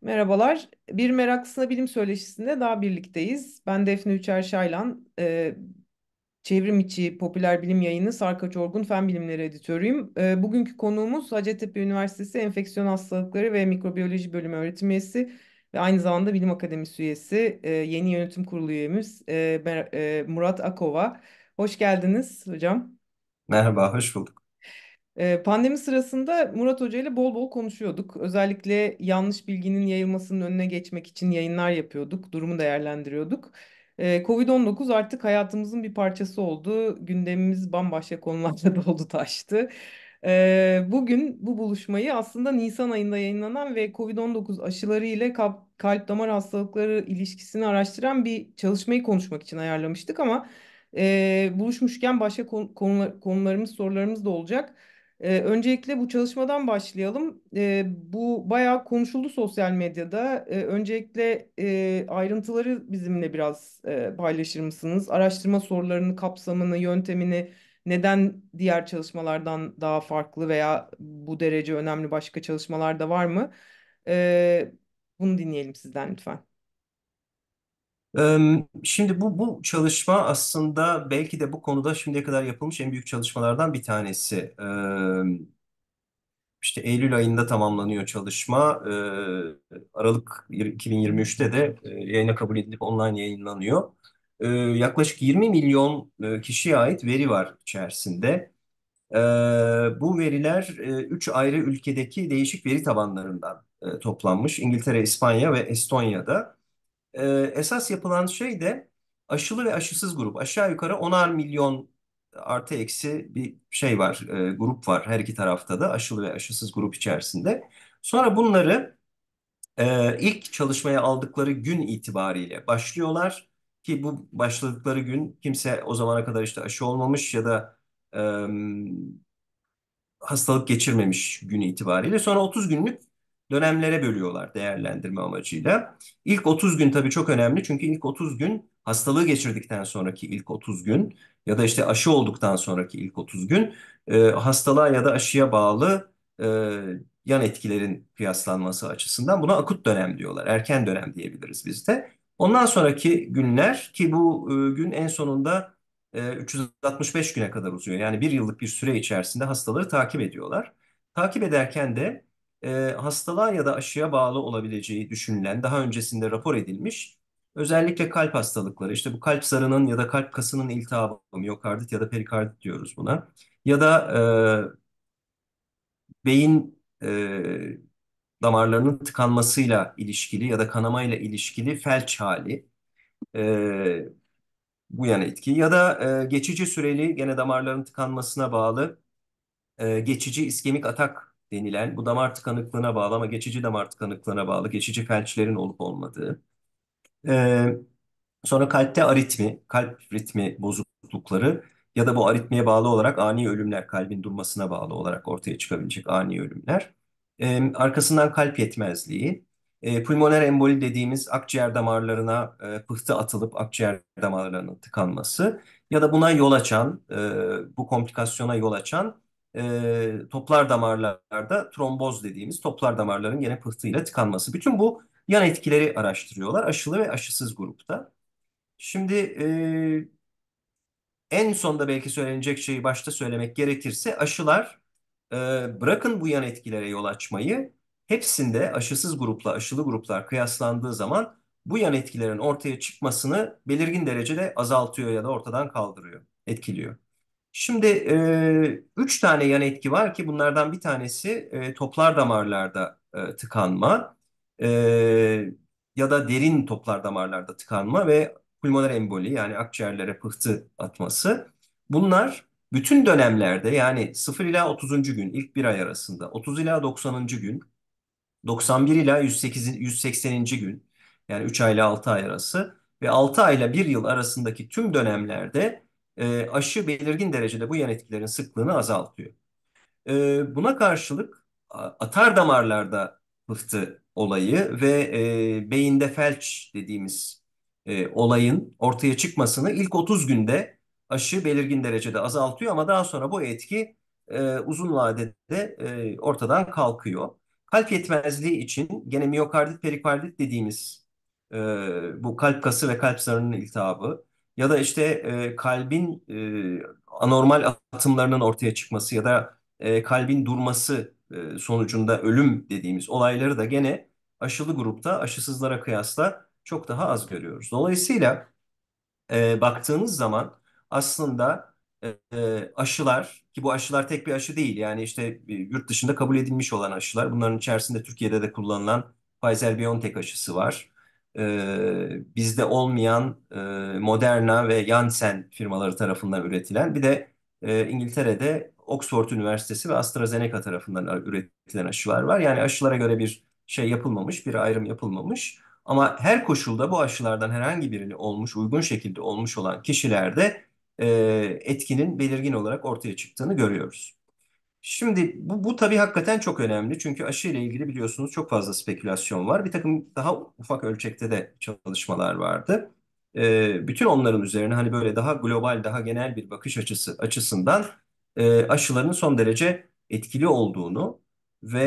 Merhabalar. Bir Meraklısına Bilim Söyleşisi'nde daha birlikteyiz. Ben Defne Üçer Şaylan, e, çevrim içi popüler bilim yayını Sarkaç Orgun Fen Bilimleri Editörüyüm. E, bugünkü konuğumuz Hacettepe Üniversitesi Enfeksiyon Hastalıkları ve Mikrobiyoloji Bölümü öğretim üyesi ve aynı zamanda Bilim Akademisi üyesi, e, yeni yönetim kurulu üyemiz e, e, Murat Akova. Hoş geldiniz hocam. Merhaba, hoş bulduk. Pandemi sırasında Murat Hoca ile bol bol konuşuyorduk. Özellikle yanlış bilginin yayılmasının önüne geçmek için yayınlar yapıyorduk, durumu değerlendiriyorduk. Covid-19 artık hayatımızın bir parçası oldu. Gündemimiz bambaşka konularda doldu taştı. Bugün bu buluşmayı aslında Nisan ayında yayınlanan ve Covid-19 aşıları ile kalp damar hastalıkları ilişkisini araştıran bir çalışmayı konuşmak için ayarlamıştık ama buluşmuşken başka konularımız, sorularımız da olacak. Ee, öncelikle bu çalışmadan başlayalım. Ee, bu bayağı konuşuldu sosyal medyada. Ee, öncelikle e, ayrıntıları bizimle biraz e, paylaşır mısınız? Araştırma sorularını, kapsamını, yöntemini neden diğer çalışmalardan daha farklı veya bu derece önemli başka çalışmalar da var mı? Ee, bunu dinleyelim sizden lütfen. Şimdi bu, bu çalışma aslında belki de bu konuda şimdiye kadar yapılmış en büyük çalışmalardan bir tanesi. İşte Eylül ayında tamamlanıyor çalışma. Aralık 2023'te de e, yayına kabul edilip online yayınlanıyor. yaklaşık 20 milyon e, kişiye ait veri var içerisinde. bu veriler e, üç ayrı ülkedeki değişik veri tabanlarından toplanmış. İngiltere, İspanya ve Estonya'da. Ee, esas yapılan şey de aşılı ve aşısız grup. Aşağı yukarı 10'ar milyon artı eksi bir şey var, e, grup var her iki tarafta da aşılı ve aşısız grup içerisinde. Sonra bunları e, ilk çalışmaya aldıkları gün itibariyle başlıyorlar ki bu başladıkları gün kimse o zamana kadar işte aşı olmamış ya da e, hastalık geçirmemiş günü itibariyle. Sonra 30 günlük dönemlere bölüyorlar değerlendirme amacıyla. İlk 30 gün tabii çok önemli çünkü ilk 30 gün hastalığı geçirdikten sonraki ilk 30 gün ya da işte aşı olduktan sonraki ilk 30 gün e, hastalığa ya da aşıya bağlı e, yan etkilerin kıyaslanması açısından buna akut dönem diyorlar. Erken dönem diyebiliriz biz de. Ondan sonraki günler ki bu e, gün en sonunda e, 365 güne kadar uzuyor. Yani bir yıllık bir süre içerisinde hastaları takip ediyorlar. Takip ederken de e, hastalığa ya da aşıya bağlı olabileceği düşünülen, daha öncesinde rapor edilmiş, özellikle kalp hastalıkları, işte bu kalp zarının ya da kalp kasının iltihabı, miyokardit ya da perikardit diyoruz buna, ya da e, beyin e, damarlarının tıkanmasıyla ilişkili ya da kanamayla ilişkili felç hali, e, bu yan etki ya da e, geçici süreli gene damarların tıkanmasına bağlı e, geçici iskemik atak denilen bu damar tıkanıklığına bağlı ama geçici damar tıkanıklığına bağlı geçici felçlerin olup olmadığı. Ee, sonra kalpte aritmi, kalp ritmi bozuklukları ya da bu aritmiye bağlı olarak ani ölümler, kalbin durmasına bağlı olarak ortaya çıkabilecek ani ölümler. Ee, arkasından kalp yetmezliği, e, pulmoner emboli dediğimiz akciğer damarlarına e, pıhtı atılıp akciğer damarlarının tıkanması ya da buna yol açan, e, bu komplikasyona yol açan e, toplar damarlarda tromboz dediğimiz toplar damarların gene pıhtıyla tıkanması. Bütün bu yan etkileri araştırıyorlar aşılı ve aşısız grupta. Şimdi e, en sonda belki söylenecek şeyi başta söylemek gerekirse aşılar e, bırakın bu yan etkilere yol açmayı hepsinde aşısız grupla aşılı gruplar kıyaslandığı zaman bu yan etkilerin ortaya çıkmasını belirgin derecede azaltıyor ya da ortadan kaldırıyor, etkiliyor. Şimdi e, üç tane yan etki var ki bunlardan bir tanesi e, toplar damarlarda e, tıkanma e, ya da derin toplar damarlarda tıkanma ve pulmoner emboli yani akciğerlere pıhtı atması. Bunlar bütün dönemlerde yani 0 ila 30. gün ilk bir ay arasında 30 ila 90. gün 91 ila 108, 180. gün yani 3 ay ile 6 ay arası ve 6 ay ile 1 yıl arasındaki tüm dönemlerde e, aşı belirgin derecede bu yan etkilerin sıklığını azaltıyor. E, buna karşılık atar damarlarda pıhtı olayı ve e, beyinde felç dediğimiz e, olayın ortaya çıkmasını ilk 30 günde aşı belirgin derecede azaltıyor ama daha sonra bu etki e, uzun vadede e, ortadan kalkıyor. Kalp yetmezliği için gene miyokardit perikardit dediğimiz e, bu kalp kası ve kalp zarının iltihabı ya da işte e, kalbin e, anormal atımlarının ortaya çıkması ya da e, kalbin durması e, sonucunda ölüm dediğimiz olayları da gene aşılı grupta aşısızlara kıyasla çok daha az görüyoruz. Dolayısıyla e, baktığınız zaman aslında e, e, aşılar ki bu aşılar tek bir aşı değil yani işte e, yurt dışında kabul edilmiş olan aşılar bunların içerisinde Türkiye'de de kullanılan Pfizer-BioNTech aşısı var. E, bizde olmayan e, e, Moderna ve Janssen firmaları tarafından üretilen bir de e, İngiltere'de Oxford Üniversitesi ve AstraZeneca tarafından üretilen aşılar var. Yani aşılara göre bir şey yapılmamış, bir ayrım yapılmamış. Ama her koşulda bu aşılardan herhangi birini olmuş, uygun şekilde olmuş olan kişilerde e, etkinin belirgin olarak ortaya çıktığını görüyoruz. Şimdi bu, bu tabii hakikaten çok önemli. Çünkü aşı ile ilgili biliyorsunuz çok fazla spekülasyon var. Bir takım daha ufak ölçekte de çalışmalar vardı e, bütün onların üzerine hani böyle daha global, daha genel bir bakış açısı açısından e, aşıların son derece etkili olduğunu ve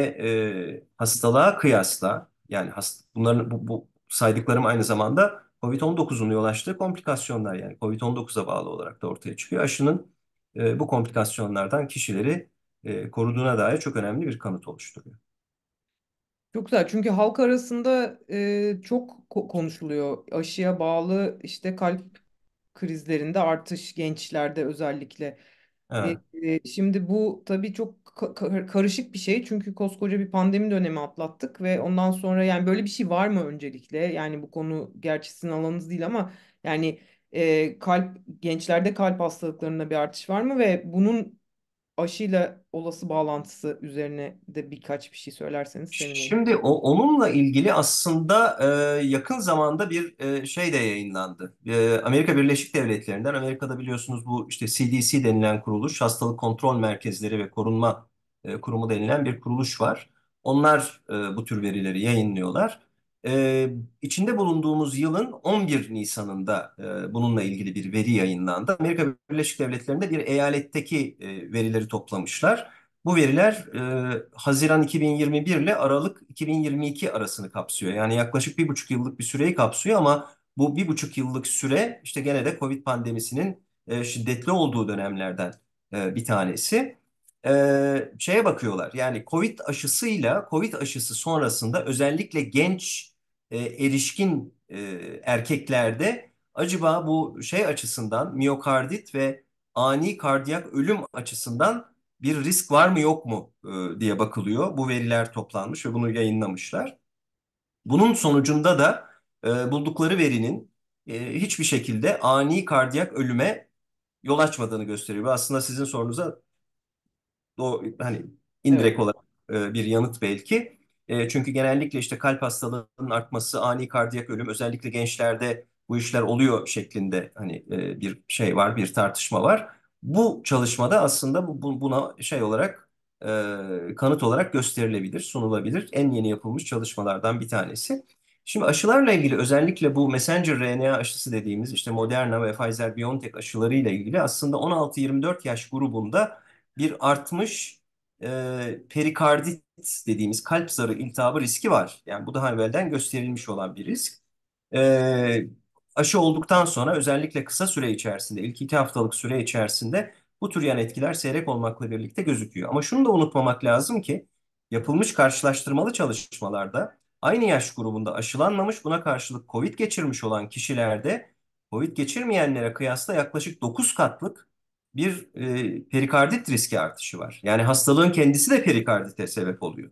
e, hastalığa kıyasla yani hast bunların bu, bu saydıklarım aynı zamanda COVID-19'un yol açtığı komplikasyonlar yani COVID-19'a bağlı olarak da ortaya çıkıyor. Aşının e, bu komplikasyonlardan kişileri e, koruduğuna dair çok önemli bir kanıt oluşturuyor. Çok güzel çünkü halk arasında e, çok konuşuluyor. Aşıya bağlı işte kalp krizlerinde artış gençlerde özellikle. E, Evet. e, şimdi bu tabii çok ka- karışık bir şey çünkü koskoca bir pandemi dönemi atlattık ve ondan sonra yani böyle bir şey var mı öncelikle? Yani bu konu gerçi sizin alanınız değil ama yani e, kalp gençlerde kalp hastalıklarında bir artış var mı ve bunun aşıyla olası bağlantısı üzerine de birkaç bir şey söylerseniz sevinirim. Şimdi o, onunla ilgili aslında e, yakın zamanda bir e, şey de yayınlandı. E, Amerika Birleşik Devletleri'nden Amerika'da biliyorsunuz bu işte CDC denilen kuruluş, hastalık kontrol merkezleri ve korunma e, kurumu denilen bir kuruluş var. Onlar e, bu tür verileri yayınlıyorlar. Ee, içinde bulunduğumuz yılın 11 Nisan'ında e, bununla ilgili bir veri yayınlandı. Amerika Birleşik Devletleri'nde bir eyaletteki e, verileri toplamışlar. Bu veriler e, Haziran 2021 ile Aralık 2022 arasını kapsıyor. Yani yaklaşık bir buçuk yıllık bir süreyi kapsıyor ama bu bir buçuk yıllık süre işte gene de Covid pandemisinin e, şiddetli olduğu dönemlerden e, bir tanesi. E, şeye bakıyorlar yani Covid aşısıyla Covid aşısı sonrasında özellikle genç e, erişkin e, erkeklerde acaba bu şey açısından miyokardit ve ani kardiyak ölüm açısından bir risk var mı yok mu e, diye bakılıyor. Bu veriler toplanmış ve bunu yayınlamışlar. Bunun sonucunda da e, buldukları verinin e, hiçbir şekilde ani kardiyak ölüme yol açmadığını gösteriyor. Ve aslında sizin sorunuza o hani indirek evet. olarak e, bir yanıt belki. E, çünkü genellikle işte kalp hastalığının artması, ani kardiyak ölüm özellikle gençlerde bu işler oluyor şeklinde hani e, bir şey var, bir tartışma var. Bu çalışmada aslında bu, bu buna şey olarak e, kanıt olarak gösterilebilir, sunulabilir. En yeni yapılmış çalışmalardan bir tanesi. Şimdi aşılarla ilgili özellikle bu messenger RNA aşısı dediğimiz işte Moderna ve Pfizer-BioNTech aşılarıyla ilgili aslında 16-24 yaş grubunda bir artmış e, perikardit dediğimiz kalp zarı iltihabı riski var. Yani bu daha evvelden gösterilmiş olan bir risk. E, aşı olduktan sonra özellikle kısa süre içerisinde, ilk iki haftalık süre içerisinde bu tür yan etkiler seyrek olmakla birlikte gözüküyor. Ama şunu da unutmamak lazım ki yapılmış karşılaştırmalı çalışmalarda aynı yaş grubunda aşılanmamış buna karşılık COVID geçirmiş olan kişilerde COVID geçirmeyenlere kıyasla yaklaşık 9 katlık bir e, perikardit riski artışı var. Yani hastalığın kendisi de perikardite sebep oluyor.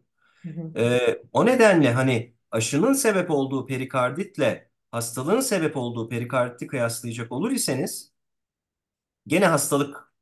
E, o nedenle hani aşının sebep olduğu perikarditle hastalığın sebep olduğu perikarditi kıyaslayacak olur iseniz gene hastalık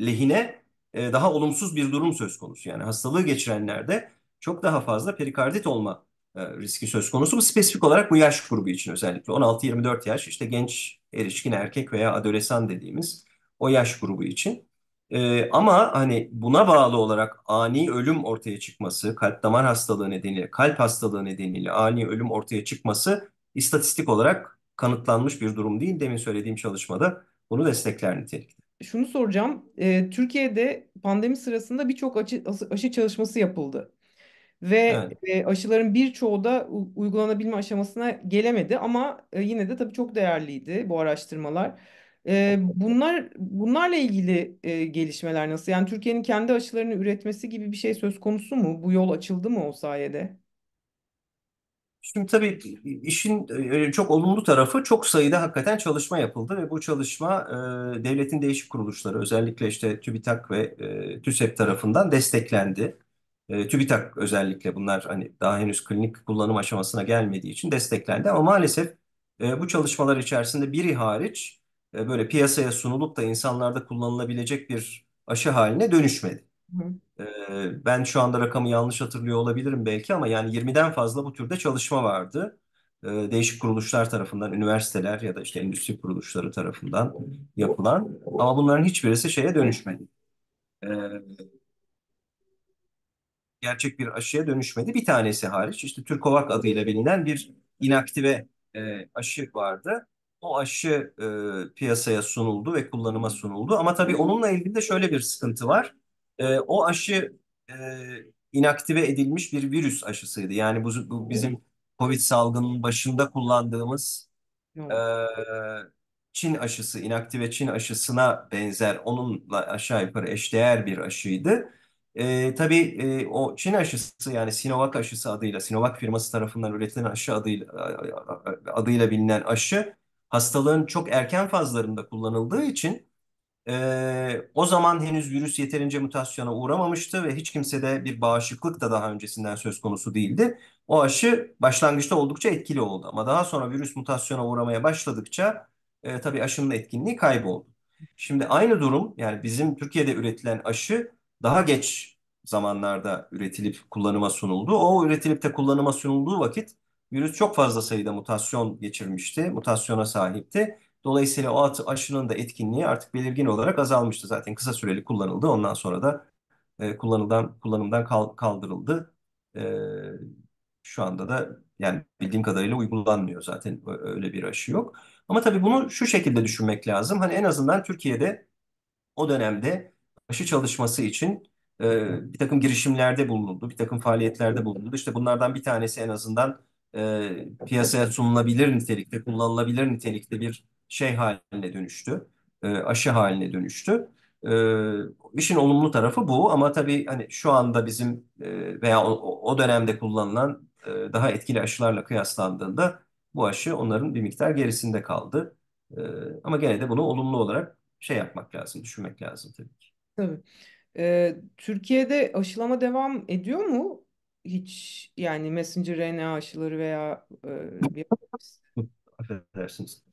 lehine e, daha olumsuz bir durum söz konusu. Yani hastalığı geçirenlerde çok daha fazla perikardit olma e, riski söz konusu. Bu spesifik olarak bu yaş grubu için özellikle 16-24 yaş işte genç erişkin erkek veya adolesan dediğimiz o yaş grubu için. Ee, ama hani buna bağlı olarak ani ölüm ortaya çıkması, kalp damar hastalığı nedeniyle, kalp hastalığı nedeniyle ani ölüm ortaya çıkması istatistik olarak kanıtlanmış bir durum değil. Demin söylediğim çalışmada bunu destekler nitelikte. Şunu soracağım. Ee, Türkiye'de pandemi sırasında birçok aşı, aşı çalışması yapıldı. Ve evet. E, aşıların birçoğu da uygulanabilme aşamasına gelemedi ama e, yine de tabii çok değerliydi bu araştırmalar. E, bunlar bunlarla ilgili e, gelişmeler nasıl? Yani Türkiye'nin kendi aşılarını üretmesi gibi bir şey söz konusu mu? Bu yol açıldı mı o sayede? Şimdi tabii işin çok olumlu tarafı çok sayıda hakikaten çalışma yapıldı ve bu çalışma e, devletin değişik kuruluşları özellikle işte TÜBİTAK ve e, TÜSEP tarafından desteklendi. E, TÜBİTAK özellikle bunlar hani daha henüz klinik kullanım aşamasına gelmediği için desteklendi ama maalesef e, bu çalışmalar içerisinde biri hariç e, böyle piyasaya sunulup da insanlarda kullanılabilecek bir aşı haline dönüşmedi. E, ben şu anda rakamı yanlış hatırlıyor olabilirim belki ama yani 20'den fazla bu türde çalışma vardı. E, değişik kuruluşlar tarafından, üniversiteler ya da işte endüstri kuruluşları tarafından yapılan ama bunların hiçbirisi şeye dönüşmedi. gerçek bir aşıya dönüşmedi. Bir tanesi hariç işte Türkovak adıyla bilinen bir inaktive e, aşı vardı o aşı e, piyasaya sunuldu ve kullanıma sunuldu. Ama tabii onunla ilgili de şöyle bir sıkıntı var. E, o aşı e, inaktive edilmiş bir virüs aşısıydı. Yani bu, bu bizim Covid salgının başında kullandığımız e, Çin aşısı, inaktive Çin aşısına benzer, onunla aşağı yukarı eşdeğer bir aşıydı. E, tabii e, o Çin aşısı yani Sinovac aşısı adıyla, Sinovac firması tarafından üretilen aşı adıyla, adıyla bilinen aşı hastalığın çok erken fazlarında kullanıldığı için e, o zaman henüz virüs yeterince mutasyona uğramamıştı ve hiç kimsede bir bağışıklık da daha öncesinden söz konusu değildi. O aşı başlangıçta oldukça etkili oldu ama daha sonra virüs mutasyona uğramaya başladıkça e, tabii aşının etkinliği kayboldu. Şimdi aynı durum yani bizim Türkiye'de üretilen aşı daha geç zamanlarda üretilip kullanıma sunuldu. O üretilip de kullanıma sunulduğu vakit virüs çok fazla sayıda mutasyon geçirmişti, mutasyona sahipti. Dolayısıyla o aşının da etkinliği artık belirgin olarak azalmıştı. Zaten kısa süreli kullanıldı. Ondan sonra da e, kullanıldan kullanımdan kaldırıldı. E, şu anda da yani bildiğim kadarıyla uygulanmıyor zaten öyle bir aşı yok. Ama tabii bunu şu şekilde düşünmek lazım. Hani en azından Türkiye'de o dönemde aşı çalışması için e, bir takım girişimlerde bulunuldu, bir takım faaliyetlerde bulunuldu. İşte bunlardan bir tanesi en azından e, piyasaya sunulabilir nitelikte, kullanılabilir nitelikte bir şey haline dönüştü. E, aşı haline dönüştü. E, işin olumlu tarafı bu ama tabii hani şu anda bizim e, veya o, o dönemde kullanılan e, daha etkili aşılarla kıyaslandığında bu aşı onların bir miktar gerisinde kaldı. E, ama gene de bunu olumlu olarak şey yapmak lazım, düşünmek lazım tabii ki. Tabii. Ee, Türkiye'de aşılama devam ediyor mu? hiç yani messenger RNA aşıları veya e, Affedersiniz.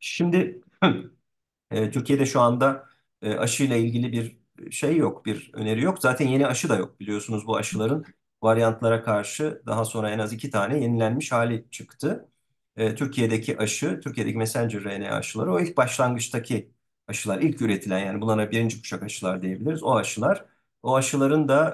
Şimdi e, Türkiye'de şu anda e, aşıyla ilgili bir şey yok, bir öneri yok. Zaten yeni aşı da yok biliyorsunuz bu aşıların varyantlara karşı daha sonra en az iki tane yenilenmiş hali çıktı. E, Türkiye'deki aşı, Türkiye'deki messenger RNA aşıları o ilk başlangıçtaki aşılar, ilk üretilen yani bunlara birinci kuşak aşılar diyebiliriz. O aşılar o aşıların da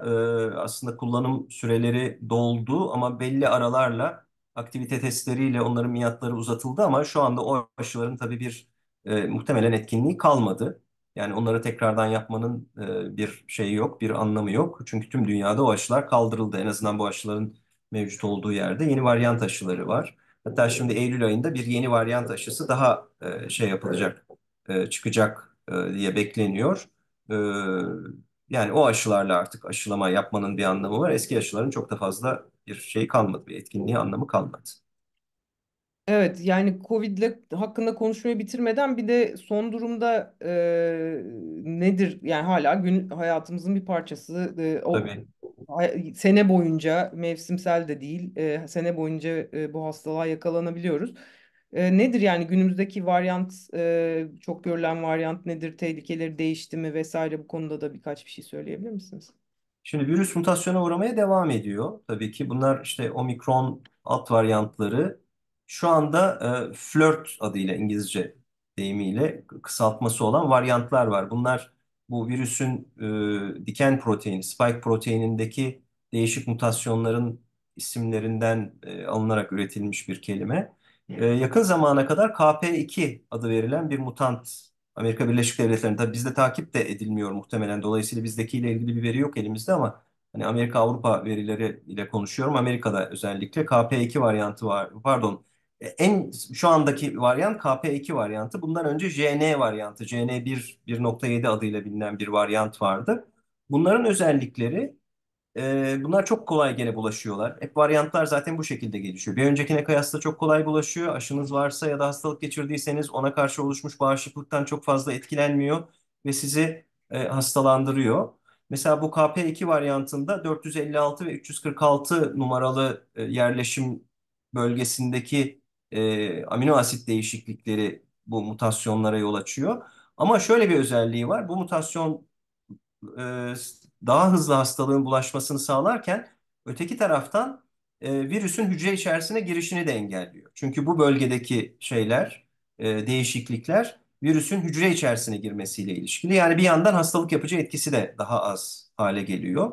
e, aslında kullanım süreleri doldu ama belli aralarla aktivite testleriyle onların miyatları uzatıldı ama şu anda o aşıların tabii bir e, muhtemelen etkinliği kalmadı. Yani onları tekrardan yapmanın e, bir şeyi yok, bir anlamı yok. Çünkü tüm dünyada o aşılar kaldırıldı. En azından bu aşıların mevcut olduğu yerde yeni varyant aşıları var. Hatta şimdi Eylül ayında bir yeni varyant aşısı daha e, şey yapılacak, e, çıkacak e, diye bekleniyor. E, yani o aşılarla artık aşılama yapmanın bir anlamı var. Eski aşıların çok da fazla bir şey kalmadı, bir etkinliği anlamı kalmadı. Evet yani Covid ile hakkında konuşmayı bitirmeden bir de son durumda e, nedir yani hala gün hayatımızın bir parçası e, o Tabii. sene boyunca mevsimsel de değil e, sene boyunca e, bu hastalığa yakalanabiliyoruz. E, nedir yani günümüzdeki varyant, e, çok görülen varyant nedir, tehlikeleri değişti mi vesaire bu konuda da birkaç bir şey söyleyebilir misiniz? Şimdi virüs mutasyona uğramaya devam ediyor. Tabii ki bunlar işte omikron alt varyantları şu anda e, flört adıyla İngilizce deyimiyle kısaltması olan varyantlar var. Bunlar bu virüsün e, diken proteini, spike proteinindeki değişik mutasyonların isimlerinden e, alınarak üretilmiş bir kelime. Ee, yakın zamana kadar KP2 adı verilen bir mutant Amerika Birleşik Devletleri'nde tabii bizde takip de edilmiyor muhtemelen. Dolayısıyla bizdekiyle ilgili bir veri yok elimizde ama hani Amerika Avrupa verileri ile konuşuyorum. Amerika'da özellikle KP2 varyantı var. Pardon. E, en şu andaki varyant KP2 varyantı. Bundan önce JN varyantı, JN1 1.7 adıyla bilinen bir varyant vardı. Bunların özellikleri bunlar çok kolay gene bulaşıyorlar. Hep varyantlar zaten bu şekilde gelişiyor. Bir öncekine kıyasla çok kolay bulaşıyor. Aşınız varsa ya da hastalık geçirdiyseniz ona karşı oluşmuş bağışıklıktan çok fazla etkilenmiyor ve sizi e, hastalandırıyor. Mesela bu KP2 varyantında 456 ve 346 numaralı e, yerleşim bölgesindeki e, amino asit değişiklikleri bu mutasyonlara yol açıyor. Ama şöyle bir özelliği var. Bu mutasyon daha hızlı hastalığın bulaşmasını sağlarken öteki taraftan e, virüsün hücre içerisine girişini de engelliyor. Çünkü bu bölgedeki şeyler, e, değişiklikler virüsün hücre içerisine girmesiyle ilişkili. Yani bir yandan hastalık yapıcı etkisi de daha az hale geliyor.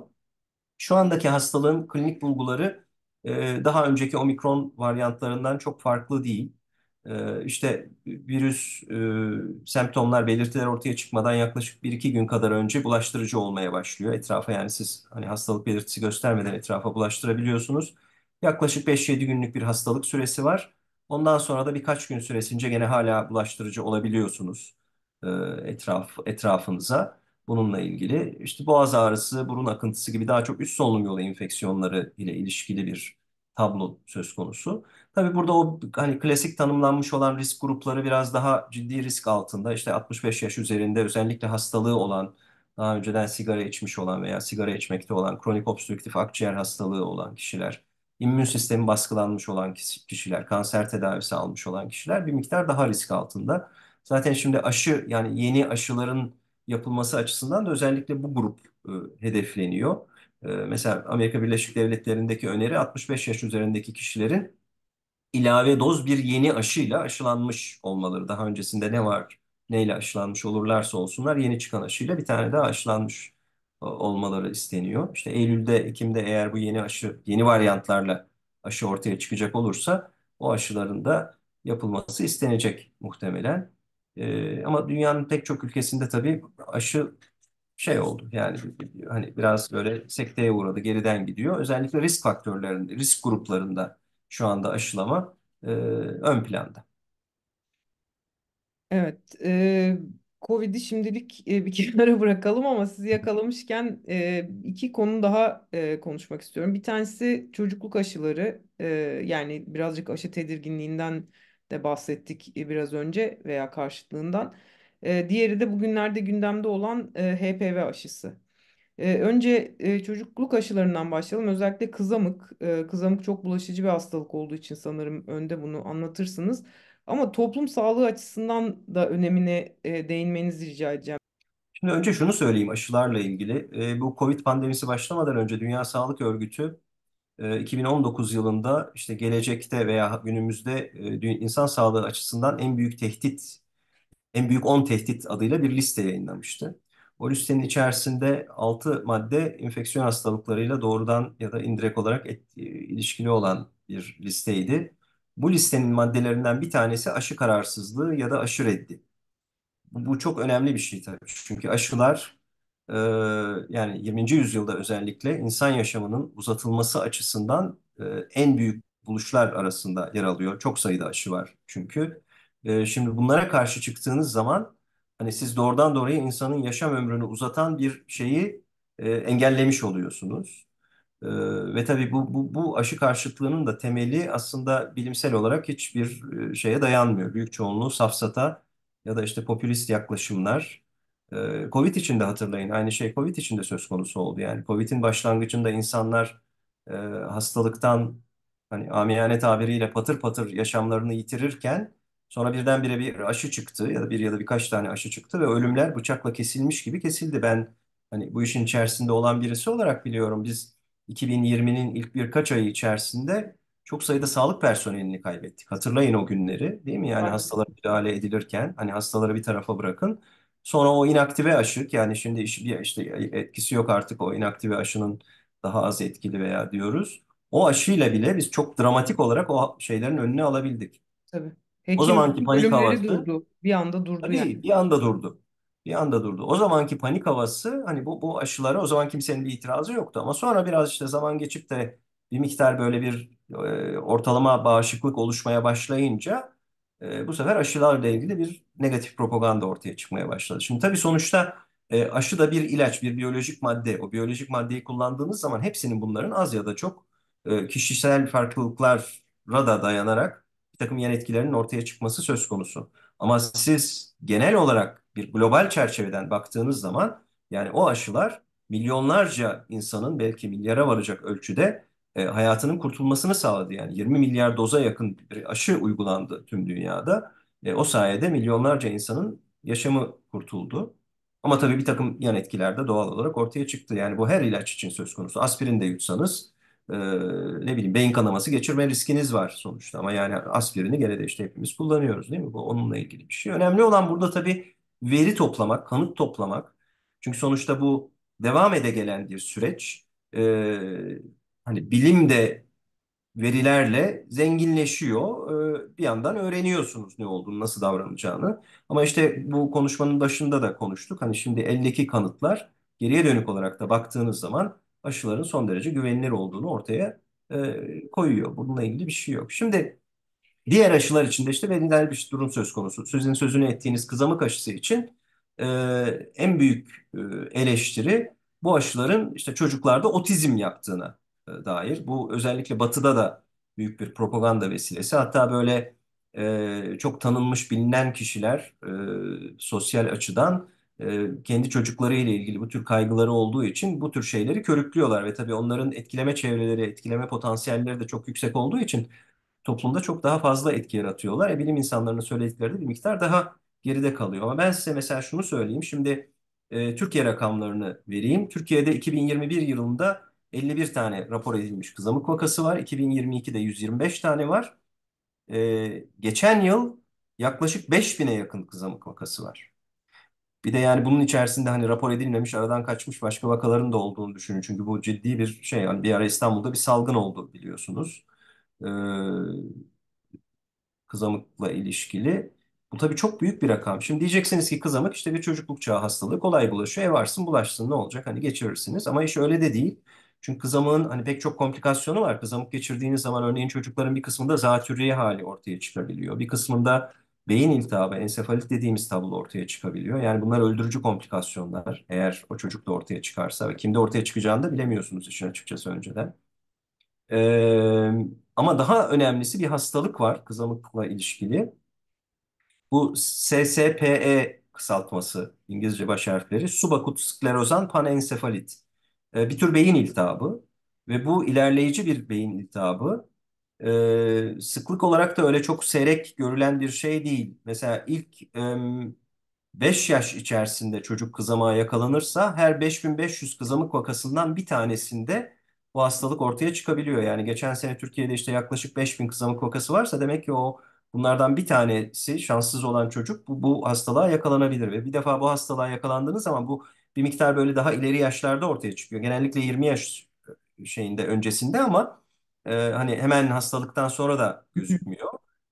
Şu andaki hastalığın klinik bulguları e, daha önceki omikron varyantlarından çok farklı değil e, işte virüs e, semptomlar, belirtiler ortaya çıkmadan yaklaşık 1-2 gün kadar önce bulaştırıcı olmaya başlıyor etrafa. Yani siz hani hastalık belirtisi göstermeden etrafa bulaştırabiliyorsunuz. Yaklaşık 5-7 günlük bir hastalık süresi var. Ondan sonra da birkaç gün süresince gene hala bulaştırıcı olabiliyorsunuz e, etraf etrafınıza. Bununla ilgili işte boğaz ağrısı, burun akıntısı gibi daha çok üst solunum yolu enfeksiyonları ile ilişkili bir tablo söz konusu. Tabii burada o hani klasik tanımlanmış olan risk grupları biraz daha ciddi risk altında. İşte 65 yaş üzerinde özellikle hastalığı olan, daha önceden sigara içmiş olan veya sigara içmekte olan, kronik obstrüktif akciğer hastalığı olan kişiler, immün sistemi baskılanmış olan kişiler, kanser tedavisi almış olan kişiler bir miktar daha risk altında. Zaten şimdi aşı yani yeni aşıların yapılması açısından da özellikle bu grup e, hedefleniyor. E, mesela Amerika Birleşik Devletleri'ndeki öneri 65 yaş üzerindeki kişilerin ilave doz bir yeni aşıyla aşılanmış olmaları. Daha öncesinde ne var, neyle aşılanmış olurlarsa olsunlar yeni çıkan aşıyla bir tane daha aşılanmış e, olmaları isteniyor. İşte Eylül'de, Ekim'de eğer bu yeni aşı, yeni varyantlarla aşı ortaya çıkacak olursa o aşıların da yapılması istenecek muhtemelen. Ee, ama dünyanın pek çok ülkesinde tabii aşı şey oldu yani hani biraz böyle sekteye uğradı geriden gidiyor. Özellikle risk faktörlerinde, risk gruplarında şu anda aşılama e, ön planda. Evet, e, Covid'i şimdilik e, bir kenara bırakalım ama sizi yakalamışken e, iki konu daha e, konuşmak istiyorum. Bir tanesi çocukluk aşıları, e, yani birazcık aşı tedirginliğinden de bahsettik e, biraz önce veya karşıtlığından. E, diğeri de bugünlerde gündemde olan e, HPV aşısı önce çocukluk aşılarından başlayalım. Özellikle kızamık. kızamık çok bulaşıcı bir hastalık olduğu için sanırım önde bunu anlatırsınız. Ama toplum sağlığı açısından da önemine değinmenizi rica edeceğim. Şimdi önce şunu söyleyeyim aşılarla ilgili. E, bu Covid pandemisi başlamadan önce Dünya Sağlık Örgütü e, 2019 yılında işte gelecekte veya günümüzde e, insan sağlığı açısından en büyük tehdit, en büyük 10 tehdit adıyla bir liste yayınlamıştı. O listenin içerisinde 6 madde enfeksiyon hastalıklarıyla doğrudan ya da indirek olarak et, e, ilişkili olan bir listeydi. Bu listenin maddelerinden bir tanesi aşı kararsızlığı ya da aşı reddi. Bu, bu çok önemli bir şey tabii. Çünkü aşılar e, yani 20. yüzyılda özellikle insan yaşamının uzatılması açısından e, en büyük buluşlar arasında yer alıyor. Çok sayıda aşı var çünkü. E, şimdi bunlara karşı çıktığınız zaman hani siz doğrudan doğruya insanın yaşam ömrünü uzatan bir şeyi e, engellemiş oluyorsunuz. E, ve tabii bu, bu, bu aşı karşıtlığının da temeli aslında bilimsel olarak hiçbir e, şeye dayanmıyor. Büyük çoğunluğu safsata ya da işte popülist yaklaşımlar. E, Covid için de hatırlayın aynı şey Covid için de söz konusu oldu. Yani Covid'in başlangıcında insanlar e, hastalıktan hani amiyane tabiriyle patır patır yaşamlarını yitirirken Sonra birdenbire bir aşı çıktı ya da bir ya da birkaç tane aşı çıktı ve ölümler bıçakla kesilmiş gibi kesildi. Ben hani bu işin içerisinde olan birisi olarak biliyorum biz 2020'nin ilk birkaç ayı içerisinde çok sayıda sağlık personelini kaybettik. Hatırlayın o günleri değil mi? Yani hastalara müdahale edilirken hani hastaları bir tarafa bırakın. Sonra o inaktive aşı yani şimdi işte etkisi yok artık o inaktive aşının daha az etkili veya diyoruz. O aşıyla bile biz çok dramatik olarak o şeylerin önüne alabildik. Tabii. O Peki zamanki panik bölümleri havası durdu. Bir anda durdu yani. tabii bir anda durdu. Bir anda durdu. O zamanki panik havası hani bu, bu aşılara o zaman kimsenin bir itirazı yoktu. Ama sonra biraz işte zaman geçip de bir miktar böyle bir e, ortalama bağışıklık oluşmaya başlayınca e, bu sefer aşılarla ilgili bir negatif propaganda ortaya çıkmaya başladı. Şimdi tabii sonuçta e, aşı da bir ilaç, bir biyolojik madde. O biyolojik maddeyi kullandığınız zaman hepsinin bunların az ya da çok e, kişisel farklılıklara da dayanarak bir takım yan etkilerinin ortaya çıkması söz konusu. Ama siz genel olarak bir global çerçeveden baktığınız zaman yani o aşılar milyonlarca insanın belki milyara varacak ölçüde e, hayatının kurtulmasını sağladı. Yani 20 milyar doza yakın bir aşı uygulandı tüm dünyada. E, o sayede milyonlarca insanın yaşamı kurtuldu. Ama tabii bir takım yan etkiler de doğal olarak ortaya çıktı. Yani bu her ilaç için söz konusu. Aspirin de yutsanız ne bileyim beyin kanaması geçirme riskiniz var sonuçta. Ama yani aspirini gene de işte hepimiz kullanıyoruz değil mi? Bu onunla ilgili bir şey. Önemli olan burada tabii veri toplamak, kanıt toplamak. Çünkü sonuçta bu devam ede gelen bir süreç. E, hani bilim de verilerle zenginleşiyor. E, bir yandan öğreniyorsunuz ne olduğunu, nasıl davranacağını. Ama işte bu konuşmanın başında da konuştuk. Hani şimdi eldeki kanıtlar geriye dönük olarak da baktığınız zaman aşıların son derece güvenilir olduğunu ortaya e, koyuyor. Bununla ilgili bir şey yok. Şimdi diğer aşılar içinde işte benzer bir durum söz konusu. Sizin sözünü ettiğiniz kızamık aşısı için e, en büyük e, eleştiri bu aşıların işte çocuklarda otizm yaptığına e, dair. Bu özellikle batıda da büyük bir propaganda vesilesi. Hatta böyle e, çok tanınmış bilinen kişiler e, sosyal açıdan e, kendi çocuklarıyla ilgili bu tür kaygıları olduğu için bu tür şeyleri körüklüyorlar ve tabii onların etkileme çevreleri, etkileme potansiyelleri de çok yüksek olduğu için toplumda çok daha fazla etki yaratıyorlar. E, bilim insanlarının söyledikleri de bir miktar daha geride kalıyor. Ama ben size mesela şunu söyleyeyim. Şimdi e, Türkiye rakamlarını vereyim. Türkiye'de 2021 yılında 51 tane rapor edilmiş kızamık vakası var. 2022'de 125 tane var. E, geçen yıl yaklaşık 5000'e yakın kızamık vakası var. Bir de yani bunun içerisinde hani rapor edilmemiş, aradan kaçmış başka vakaların da olduğunu düşünün. Çünkü bu ciddi bir şey. Yani bir ara İstanbul'da bir salgın oldu biliyorsunuz. Ee, kızamıkla ilişkili. Bu tabii çok büyük bir rakam. Şimdi diyeceksiniz ki kızamık işte bir çocukluk çağı hastalığı kolay bulaşıyor. E varsın bulaşsın ne olacak hani geçirirsiniz. Ama iş öyle de değil. Çünkü kızamığın hani pek çok komplikasyonu var. Kızamık geçirdiğiniz zaman örneğin çocukların bir kısmında zatürre hali ortaya çıkabiliyor. Bir kısmında beyin iltihabı, ensefalit dediğimiz tablo ortaya çıkabiliyor. Yani bunlar öldürücü komplikasyonlar eğer o çocuk da ortaya çıkarsa ve kimde ortaya çıkacağını da bilemiyorsunuz için açıkçası önceden. Ee, ama daha önemlisi bir hastalık var kızamıkla ilişkili. Bu SSPE kısaltması İngilizce baş harfleri subakut sklerozan panensefalit. Ee, bir tür beyin iltihabı ve bu ilerleyici bir beyin iltihabı e, sıklık olarak da öyle çok seyrek görülen bir şey değil. Mesela ilk e, yaş içerisinde çocuk kızamığa yakalanırsa her 5500 kızamık vakasından bir tanesinde bu hastalık ortaya çıkabiliyor. Yani geçen sene Türkiye'de işte yaklaşık 5000 kızamık vakası varsa demek ki o bunlardan bir tanesi şanssız olan çocuk bu, bu hastalığa yakalanabilir. Ve bir defa bu hastalığa yakalandığınız zaman bu bir miktar böyle daha ileri yaşlarda ortaya çıkıyor. Genellikle 20 yaş şeyinde öncesinde ama e, hani hemen hastalıktan sonra da gözükmüyor.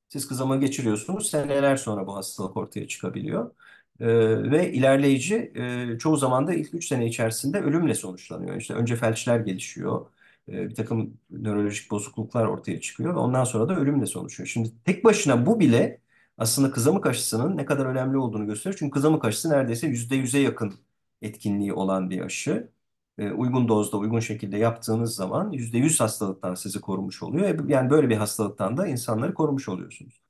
Siz kızama geçiriyorsunuz. Seneler sonra bu hastalık ortaya çıkabiliyor. E, ve ilerleyici e, çoğu zaman da ilk 3 sene içerisinde ölümle sonuçlanıyor. İşte önce felçler gelişiyor. E, bir takım nörolojik bozukluklar ortaya çıkıyor ve ondan sonra da ölümle sonuçlanıyor. Şimdi tek başına bu bile aslında kızamık aşısının ne kadar önemli olduğunu gösteriyor. Çünkü kızamık aşısı neredeyse %100'e yakın etkinliği olan bir aşı. E, uygun dozda, uygun şekilde yaptığınız zaman %100 hastalıktan sizi korumuş oluyor. E, yani böyle bir hastalıktan da insanları korumuş oluyorsunuz.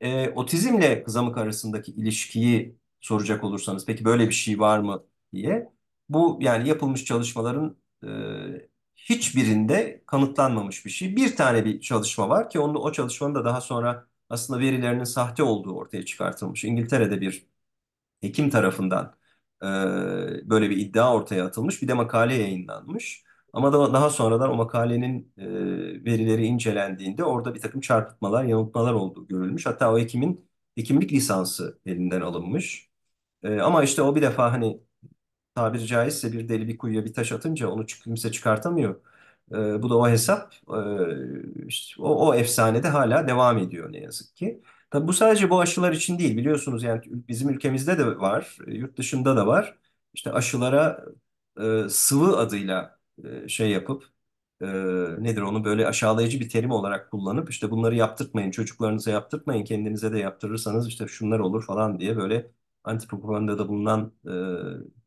E, otizmle kızamık arasındaki ilişkiyi soracak olursanız, peki böyle bir şey var mı diye, bu yani yapılmış çalışmaların e, hiçbirinde kanıtlanmamış bir şey. Bir tane bir çalışma var ki onu o çalışmanın da daha sonra aslında verilerinin sahte olduğu ortaya çıkartılmış. İngiltere'de bir hekim tarafından ee, böyle bir iddia ortaya atılmış. Bir de makale yayınlanmış. Ama da, daha sonradan o makalenin e, verileri incelendiğinde orada bir takım çarpıtmalar, yanıltmalar olduğu görülmüş. Hatta o hekimin hekimlik lisansı elinden alınmış. E, ama işte o bir defa hani tabiri caizse bir deli bir kuyuya bir taş atınca onu kimse çıkartamıyor. E, bu da o hesap. E, işte o, o efsane de hala devam ediyor ne yazık ki bu sadece bu aşılar için değil biliyorsunuz yani bizim ülkemizde de var, e, yurt dışında da var. İşte aşılara e, sıvı adıyla e, şey yapıp e, nedir onu böyle aşağılayıcı bir terim olarak kullanıp işte bunları yaptırtmayın, çocuklarınıza yaptırtmayın, kendinize de yaptırırsanız işte şunlar olur falan diye böyle anti propagandada bulunan e,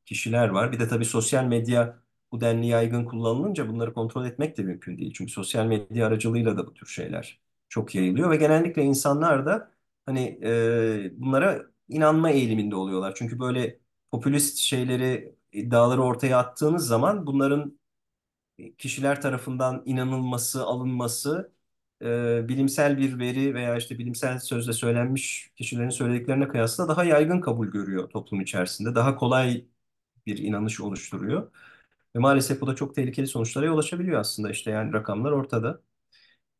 kişiler var. Bir de tabii sosyal medya bu denli yaygın kullanılınca bunları kontrol etmek de mümkün değil. Çünkü sosyal medya aracılığıyla da bu tür şeyler çok yayılıyor ve genellikle insanlar da hani e, bunlara inanma eğiliminde oluyorlar. Çünkü böyle popülist şeyleri, iddiaları e, ortaya attığınız zaman bunların e, kişiler tarafından inanılması, alınması e, bilimsel bir veri veya işte bilimsel sözle söylenmiş kişilerin söylediklerine kıyasla daha yaygın kabul görüyor toplum içerisinde. Daha kolay bir inanış oluşturuyor. Ve maalesef bu da çok tehlikeli sonuçlara yol açabiliyor aslında işte yani rakamlar ortada.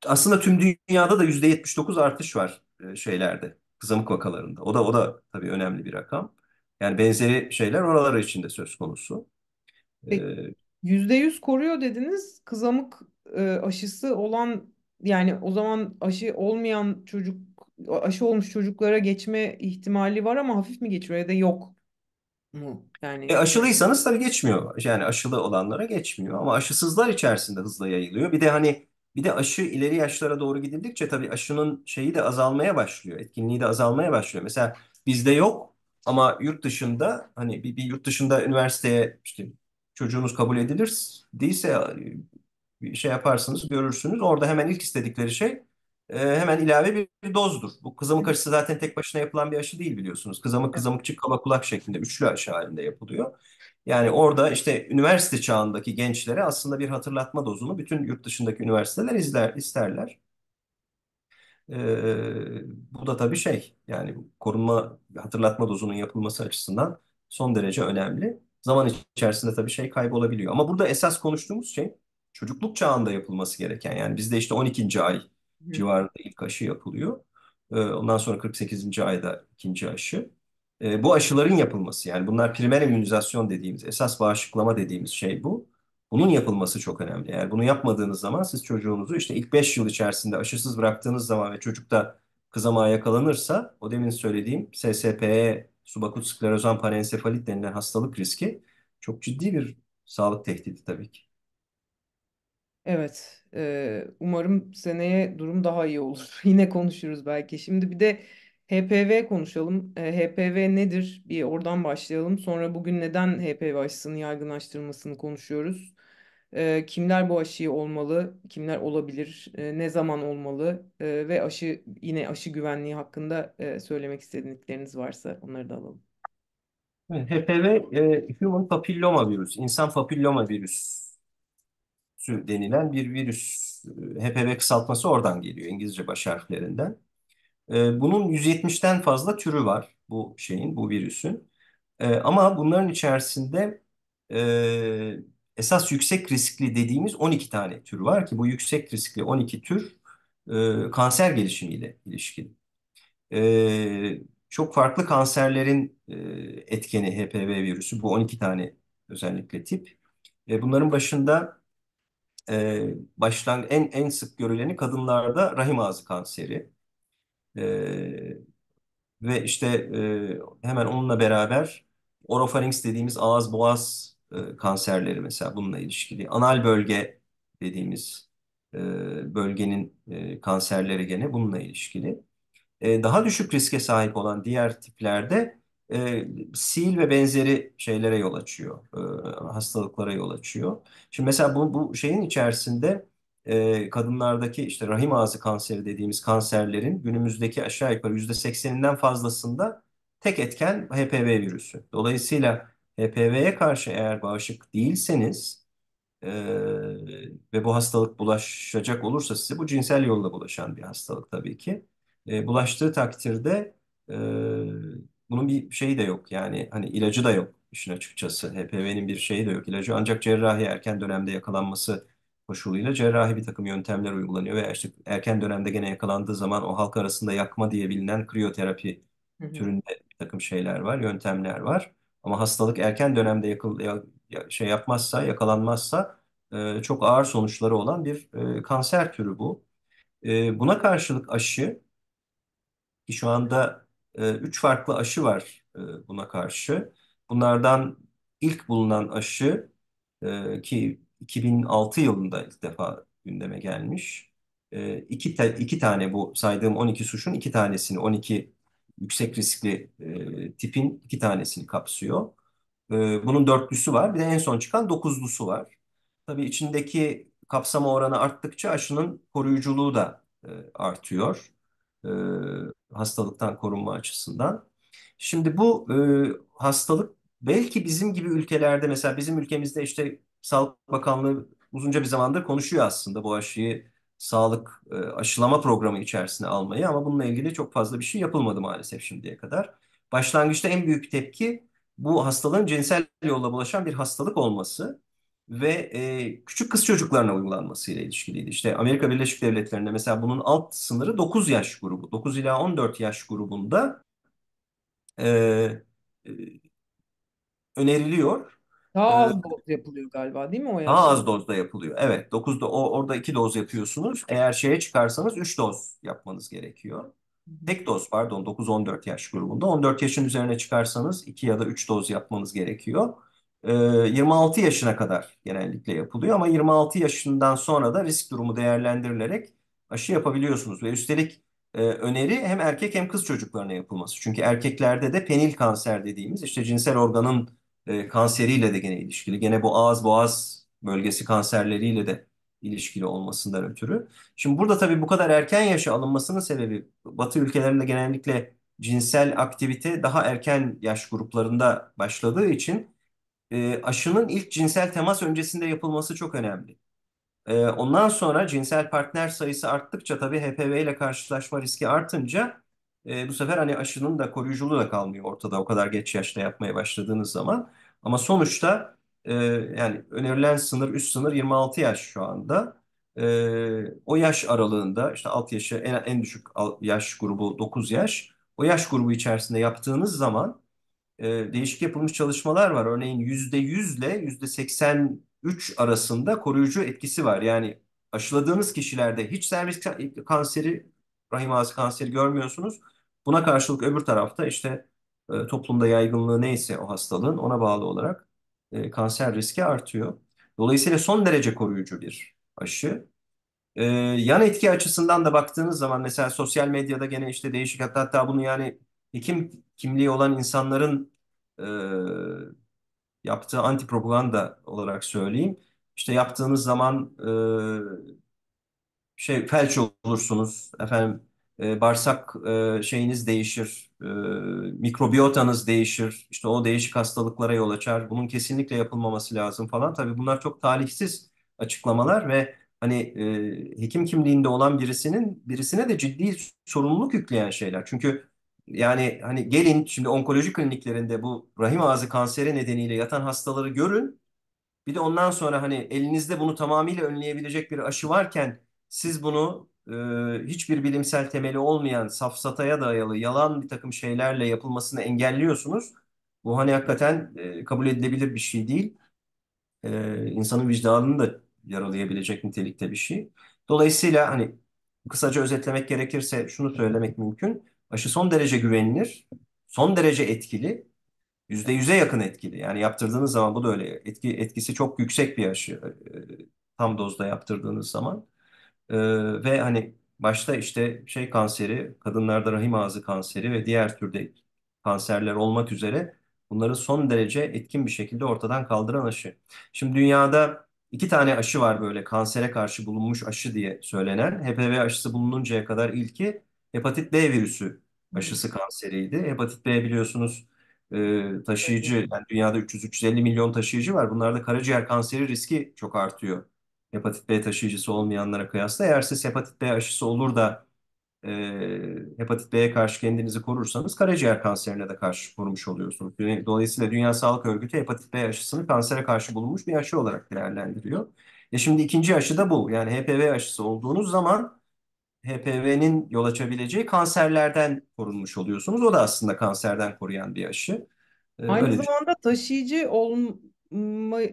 Aslında tüm dünyada da %79 artış var e, şeylerde, kızamık vakalarında. O da o da tabii önemli bir rakam. Yani benzeri şeyler oraları için de söz konusu. E, Peki, %100 koruyor dediniz. Kızamık e, aşısı olan yani o zaman aşı olmayan çocuk aşı olmuş çocuklara geçme ihtimali var ama hafif mi geçiyor ya da yok mu? Yani E, aşılıysanız tabii geçmiyor. Yani aşılı olanlara geçmiyor ama aşısızlar içerisinde hızla yayılıyor. Bir de hani bir de aşı ileri yaşlara doğru gidildikçe tabii aşının şeyi de azalmaya başlıyor. Etkinliği de azalmaya başlıyor. Mesela bizde yok ama yurt dışında hani bir, bir yurt dışında üniversiteye işte çocuğunuz kabul edilir değilse e, bir şey yaparsınız görürsünüz. Orada hemen ilk istedikleri şey e, hemen ilave bir dozdur. Bu kızamık aşısı zaten tek başına yapılan bir aşı değil biliyorsunuz. Kızamık, kızamıkçı, kaba kulak şeklinde üçlü aşı halinde yapılıyor. Yani orada işte üniversite çağındaki gençlere aslında bir hatırlatma dozunu bütün yurt dışındaki üniversiteler izler, isterler. Ee, bu da tabii şey yani korunma hatırlatma dozunun yapılması açısından son derece önemli. Zaman içerisinde tabii şey kaybolabiliyor. Ama burada esas konuştuğumuz şey çocukluk çağında yapılması gereken yani bizde işte 12. ay civarında ilk aşı yapılıyor. Ee, ondan sonra 48. ayda ikinci aşı e, bu aşıların yapılması yani bunlar primer immünizasyon dediğimiz esas bağışıklama dediğimiz şey bu. Bunun yapılması çok önemli. Eğer bunu yapmadığınız zaman siz çocuğunuzu işte ilk 5 yıl içerisinde aşısız bıraktığınız zaman ve çocukta kızamaya yakalanırsa o demin söylediğim SSPE subakut sklerozan parensefalit denilen hastalık riski çok ciddi bir sağlık tehdidi tabii ki. Evet, umarım seneye durum daha iyi olur. Yine konuşuruz belki. Şimdi bir de HPV konuşalım. E, HPV nedir? Bir oradan başlayalım. Sonra bugün neden HPV aşısının yaygınlaştırılmasını konuşuyoruz. E, kimler bu aşıyı olmalı? Kimler olabilir? E, ne zaman olmalı? ve aşı yine aşı güvenliği hakkında söylemek istedikleriniz varsa onları da alalım. HPV e, human papilloma virüs, insan papilloma virüsü denilen bir virüs. HPV kısaltması oradan geliyor İngilizce baş harflerinden. Ee, bunun 170'ten fazla türü var bu şeyin, bu virüsün. Ee, ama bunların içerisinde e, esas yüksek riskli dediğimiz 12 tane tür var ki bu yüksek riskli 12 tür e, kanser gelişimiyle ilişkili. Ee, çok farklı kanserlerin e, etkeni HPV virüsü bu 12 tane özellikle tip. bunların başında başlangıç en en sık görüleni kadınlarda rahim ağzı kanseri. E, ve işte e, hemen onunla beraber orofarinks dediğimiz ağız boğaz e, kanserleri mesela bununla ilişkili. Anal bölge dediğimiz e, bölgenin e, kanserleri gene bununla ilişkili. E, daha düşük riske sahip olan diğer tiplerde e, sil ve benzeri şeylere yol açıyor, e, hastalıklara yol açıyor. Şimdi mesela bu, bu şeyin içerisinde e, kadınlardaki işte rahim ağzı kanseri dediğimiz kanserlerin günümüzdeki aşağı yukarı yüzde sekseninden fazlasında tek etken HPV virüsü. Dolayısıyla HPV'ye karşı eğer bağışık değilseniz e, ve bu hastalık bulaşacak olursa size bu cinsel yolla bulaşan bir hastalık tabii ki. E, bulaştığı takdirde e, bunun bir şeyi de yok yani hani ilacı da yok işin açıkçası. HPV'nin bir şeyi de yok ilacı ancak cerrahi erken dönemde yakalanması koşuluyla cerrahi bir takım yöntemler uygulanıyor ve işte erken dönemde gene yakalandığı zaman o halk arasında yakma diye bilinen kriyoterapi türünde bir takım şeyler var, yöntemler var. Ama hastalık erken dönemde yakıl, ya, şey yapmazsa, yakalanmazsa e, çok ağır sonuçları olan bir e, kanser türü bu. E, buna karşılık aşı ki şu anda e, üç farklı aşı var e, buna karşı. Bunlardan ilk bulunan aşı e, ki 2006 yılında ilk defa gündeme gelmiş. E, iki, te, iki tane bu saydığım 12 suçun iki tanesini, 12 yüksek riskli e, tipin iki tanesini kapsıyor. E, bunun dörtlüsü var. Bir de en son çıkan dokuzlusu var. Tabii içindeki kapsama oranı arttıkça aşının koruyuculuğu da e, artıyor. E, hastalıktan korunma açısından. Şimdi bu e, hastalık belki bizim gibi ülkelerde mesela bizim ülkemizde işte Sağlık Bakanlığı uzunca bir zamandır konuşuyor aslında bu aşıyı sağlık e, aşılama programı içerisine almayı ama bununla ilgili çok fazla bir şey yapılmadı maalesef şimdiye kadar. Başlangıçta en büyük tepki bu hastalığın cinsel yolla bulaşan bir hastalık olması ve e, küçük kız çocuklarına uygulanmasıyla ilişkiliydi. İşte Amerika Birleşik Devletleri'nde mesela bunun alt sınırı 9 yaş grubu. 9 ila 14 yaş grubunda e, e, öneriliyor daha ee, az doz yapılıyor galiba değil mi o daha yaşlarda? az dozda yapılıyor. Evet, 9 do o- orada 2 doz yapıyorsunuz. Eğer şeye çıkarsanız 3 doz yapmanız gerekiyor. Hı hı. Tek doz pardon 9-14 yaş grubunda. 14 yaşın üzerine çıkarsanız 2 ya da 3 doz yapmanız gerekiyor. Ee, 26 yaşına kadar genellikle yapılıyor ama 26 yaşından sonra da risk durumu değerlendirilerek aşı yapabiliyorsunuz. Ve üstelik e, öneri hem erkek hem kız çocuklarına yapılması. Çünkü erkeklerde de penil kanser dediğimiz işte cinsel organın e, kanseriyle de gene ilişkili. Gene bu ağız boğaz bölgesi kanserleriyle de ilişkili olmasından ötürü. Şimdi burada tabii bu kadar erken yaşa alınmasının sebebi Batı ülkelerinde genellikle cinsel aktivite daha erken yaş gruplarında başladığı için e, aşının ilk cinsel temas öncesinde yapılması çok önemli. E, ondan sonra cinsel partner sayısı arttıkça tabii HPV ile karşılaşma riski artınca e, bu sefer hani aşının da koruyuculuğu da kalmıyor ortada o kadar geç yaşta yapmaya başladığınız zaman. Ama sonuçta e, yani önerilen sınır üst sınır 26 yaş şu anda. E, o yaş aralığında işte alt yaşı en, en düşük yaş grubu 9 yaş. O yaş grubu içerisinde yaptığınız zaman e, değişik yapılmış çalışmalar var. Örneğin %100 ile %83 arasında koruyucu etkisi var. Yani aşıladığınız kişilerde hiç servis e, kanseri rahim ağzı kanseri görmüyorsunuz. Buna karşılık öbür tarafta işte e, toplumda yaygınlığı neyse o hastalığın ona bağlı olarak e, kanser riski artıyor. Dolayısıyla son derece koruyucu bir aşı. E, yan etki açısından da baktığınız zaman mesela sosyal medyada gene işte değişik hatta, hatta bunu yani hekim kimliği olan insanların e, yaptığı propaganda olarak söyleyeyim. İşte yaptığınız zaman e, şey felç olursunuz. Efendim e, bağırsak e, şeyiniz değişir, e, mikrobiyotanız değişir, işte o değişik hastalıklara yol açar. Bunun kesinlikle yapılmaması lazım falan. Tabii bunlar çok talihsiz açıklamalar ve hani e, hekim kimliğinde olan birisinin birisine de ciddi sorumluluk yükleyen şeyler. Çünkü yani hani gelin şimdi onkoloji kliniklerinde bu rahim ağzı kanseri nedeniyle yatan hastaları görün. Bir de ondan sonra hani elinizde bunu tamamıyla önleyebilecek bir aşı varken siz bunu e, hiçbir bilimsel temeli olmayan safsataya dayalı yalan bir takım şeylerle yapılmasını engelliyorsunuz. Bu hani hakikaten e, kabul edilebilir bir şey değil. E, insanın vicdanını da yaralayabilecek nitelikte bir şey. Dolayısıyla hani kısaca özetlemek gerekirse şunu söylemek mümkün. Aşı son derece güvenilir, son derece etkili, yüzde yüze yakın etkili. Yani yaptırdığınız zaman bu da öyle. Etki, etkisi çok yüksek bir aşı e, e tam dozda yaptırdığınız zaman. Ee, ve hani başta işte şey kanseri, kadınlarda rahim ağzı kanseri ve diğer türde kanserler olmak üzere bunları son derece etkin bir şekilde ortadan kaldıran aşı. Şimdi dünyada iki tane aşı var böyle kansere karşı bulunmuş aşı diye söylenen. HPV aşısı bulununcaya kadar ilki hepatit B virüsü aşısı hmm. kanseriydi. Hepatit B biliyorsunuz e, taşıyıcı yani dünyada 300-350 milyon taşıyıcı var. Bunlarda karaciğer kanseri riski çok artıyor hepatit B taşıyıcısı olmayanlara kıyasla. Eğer siz hepatit B aşısı olur da e, hepatit B'ye karşı kendinizi korursanız karaciğer kanserine de karşı korumuş oluyorsunuz. Dolayısıyla Dünya Sağlık Örgütü hepatit B aşısını kansere karşı bulunmuş bir aşı olarak değerlendiriyor. E şimdi ikinci aşı da bu. Yani HPV aşısı olduğunuz zaman HPV'nin yol açabileceği kanserlerden korunmuş oluyorsunuz. O da aslında kanserden koruyan bir aşı. Aynı Öyle zamanda taşıyıcı ol,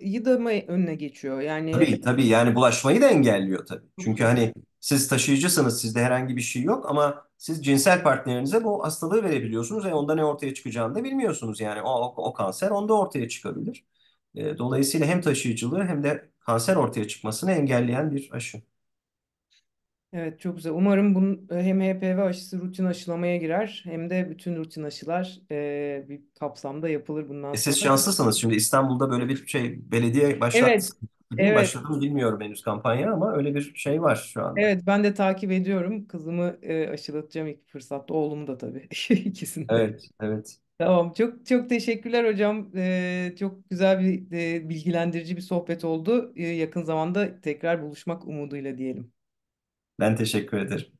yı da mı önüne geçiyor? Yani Tabii tabii yani bulaşmayı da engelliyor tabii. Çünkü hani siz taşıyıcısınız, sizde herhangi bir şey yok ama siz cinsel partnerinize bu hastalığı verebiliyorsunuz ve onda ne ortaya çıkacağını da bilmiyorsunuz. Yani o, o, kanser onda ortaya çıkabilir. Dolayısıyla hem taşıyıcılığı hem de kanser ortaya çıkmasını engelleyen bir aşı. Evet çok güzel. Umarım bunun e, hem HPV aşısı rutin aşılamaya girer hem de bütün rutin aşılar e, bir kapsamda yapılır bundan E siz sonra. şanslısınız. Şimdi İstanbul'da böyle bir şey belediye Evet, başlattı. Değil evet. Başladı mı bilmiyorum henüz kampanya ama öyle bir şey var şu anda. Evet ben de takip ediyorum. Kızımı e, aşılatacağım ilk fırsatta. Oğlum da tabii. İkisini de. Evet, evet. Tamam. Çok çok teşekkürler hocam. E, çok güzel bir e, bilgilendirici bir sohbet oldu. E, yakın zamanda tekrar buluşmak umuduyla diyelim. Ben teşekkür ederim.